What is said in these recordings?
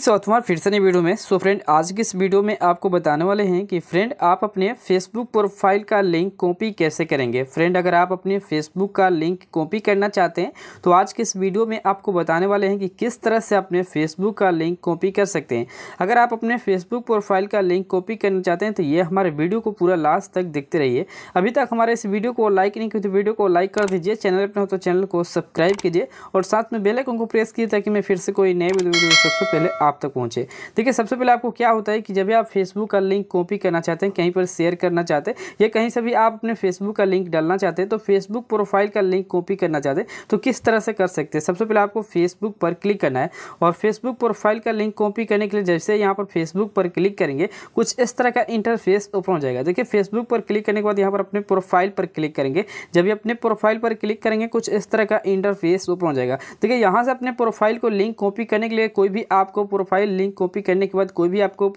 सौतमार फिर से नई वीडियो में सो फ्रेंड आज की इस वीडियो में आपको बताने वाले हैं कि फ्रेंड आप अपने फेसबुक प्रोफाइल का लिंक कॉपी कैसे करेंगे फ्रेंड अगर आप अपने फेसबुक का लिंक कॉपी करना चाहते हैं तो आज के इस वीडियो में आपको बताने वाले हैं कि किस तरह से अपने फेसबुक का लिंक कॉपी कर सकते हैं अगर आप अपने फेसबुक प्रोफाइल का लिंक कॉपी करना चाहते हैं तो ये हमारे वीडियो को पूरा लास्ट तक देखते रहिए अभी तक हमारे इस वीडियो को लाइक नहीं की तो वीडियो को लाइक कर दीजिए चैनल अपने तो चैनल को सब्सक्राइब कीजिए और साथ में बेलाइकन को प्रेस कीजिए ताकि मैं फिर से कोई नए वीडियो सबसे पहले आप तक पहुँचे देखिए सबसे पहले आपको क्या होता है कि जब आप फेसबुक का लिंक कॉपी करना चाहते हैं कहीं पर शेयर करना चाहते हैं या कहीं से भी आप अपने फेसबुक का लिंक डालना चाहते हैं तो फेसबुक प्रोफाइल का लिंक कॉपी करना चाहते हैं तो किस तरह से कर सकते हैं सबसे पहले आपको फेसबुक पर क्लिक करना है और फेसबुक प्रोफाइल का लिंक कॉपी करने के लिए जैसे यहाँ पर फेसबुक पर क्लिक करेंगे कुछ इस तरह का इंटरफेस ओपन हो जाएगा देखिए फेसबुक पर क्लिक करने के बाद यहाँ पर अपने प्रोफाइल पर क्लिक करेंगे जब ये अपने प्रोफाइल पर क्लिक करेंगे कुछ इस तरह का इंटरफेस ओपन हो जाएगा देखिए यहाँ से अपने प्रोफाइल को लिंक कॉपी करने के लिए कोई भी आपको प्रोफाइल लिंक कॉपी करने के बाद कोई भी आपको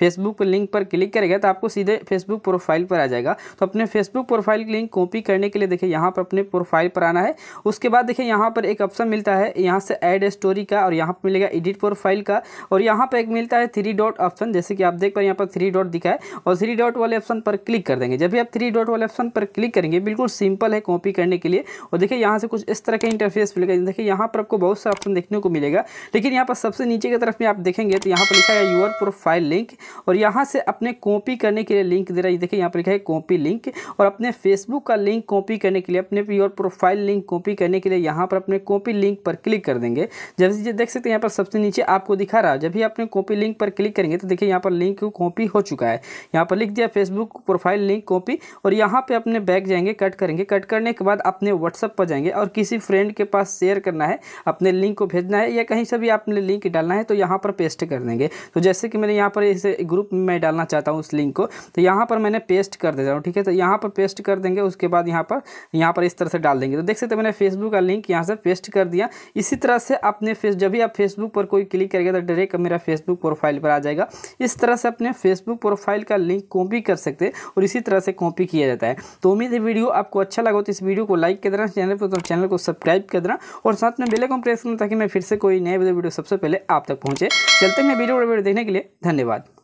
फेसबुक पर लिंक पर क्लिक करेगा तो आपको सीधे फेसबुक प्रोफाइल पर आ जाएगा तो अपने फेसबुक प्रोफाइल लिंक कॉपी करने के लिए देखिए यहाँ पर अपने प्रोफाइल पर आना है उसके बाद देखिए यहाँ पर एक ऑप्शन मिलता है यहाँ से एड स्टोरी का और यहाँ पर मिलेगा एडिट प्रोफाइल का और यहाँ पर एक मिलता है थ्री डॉट ऑप्शन जैसे कि आप देख पाए यहाँ पर थ्री डॉट दिखा है और थ्री डॉट वाले ऑप्शन पर क्लिक कर देंगे जब भी आप थ्री डॉट वाले ऑप्शन पर क्लिक करेंगे बिल्कुल सिंपल है कॉपी करने के लिए और देखिए यहाँ से कुछ इस तरह का इंटरफेस मिलेगा देखिए यहाँ पर आपको बहुत सारा ऑप्शन देखने को मिलेगा लेकिन यहाँ पर सबसे नीचे की तरफ तरफ में आप देखेंगे तो यहाँ पर लिखा है योर प्रोफाइल लिंक और यहाँ से अपने कॉपी करने के लिए लिंक दे रहा है देखिए यहाँ पर लिखा है कॉपी लिंक और अपने फेसबुक का लिंक कॉपी करने के लिए अपने योर प्रोफाइल लिंक कॉपी करने के लिए यहाँ पर अपने कॉपी लिंक पर क्लिक कर देंगे जैसे देख सकते हैं यहाँ पर सबसे नीचे आपको दिखा रहा है जब भी अपने कॉपी लिंक पर क्लिक करेंगे तो देखिए यहाँ पर लिंक कॉपी हो चुका है यहाँ पर लिख दिया फेसबुक प्रोफाइल लिंक कॉपी और यहाँ पर अपने बैग जाएंगे कट करेंगे कट करने के बाद अपने व्हाट्सअप पर जाएंगे और किसी फ्रेंड के पास शेयर करना है अपने लिंक को भेजना है या कहीं से भी आपने लिंक डालना है तो यहाँ पर पेस्ट कर देंगे तो जैसे कि मैंने यहाँ पर इस ग्रुप में मैं डालना चाहता हूँ उस लिंक को तो यहाँ पर मैंने पेस्ट कर देता हूँ ठीक है तो यहाँ पर पेस्ट कर देंगे उसके बाद यहाँ पर यहाँ पर इस तरह से डाल देंगे तो देख सकते मैंने फेसबुक का लिंक यहाँ से पेस्ट कर दिया इसी तरह से अपने फेस जब भी आप फेसबुक पर कोई क्लिक करेगा तो डायरेक्ट मेरा फेसबुक प्रोफाइल पर आ जाएगा इस तरह से अपने फेसबुक प्रोफाइल का लिंक कॉपी कर सकते हैं और इसी तरह से कॉपी किया जाता है तो उम्मीद है वीडियो आपको अच्छा लगा तो इस वीडियो को लाइक कर देना चैनल पर तो चैनल को सब्सक्राइब कर देना और साथ में बेल आइकन प्रेस करना ताकि मैं फिर से कोई नए वीडियो सबसे पहले आप तक पहुँच पहुँचे चलते हैं वीडियो देखने के लिए धन्यवाद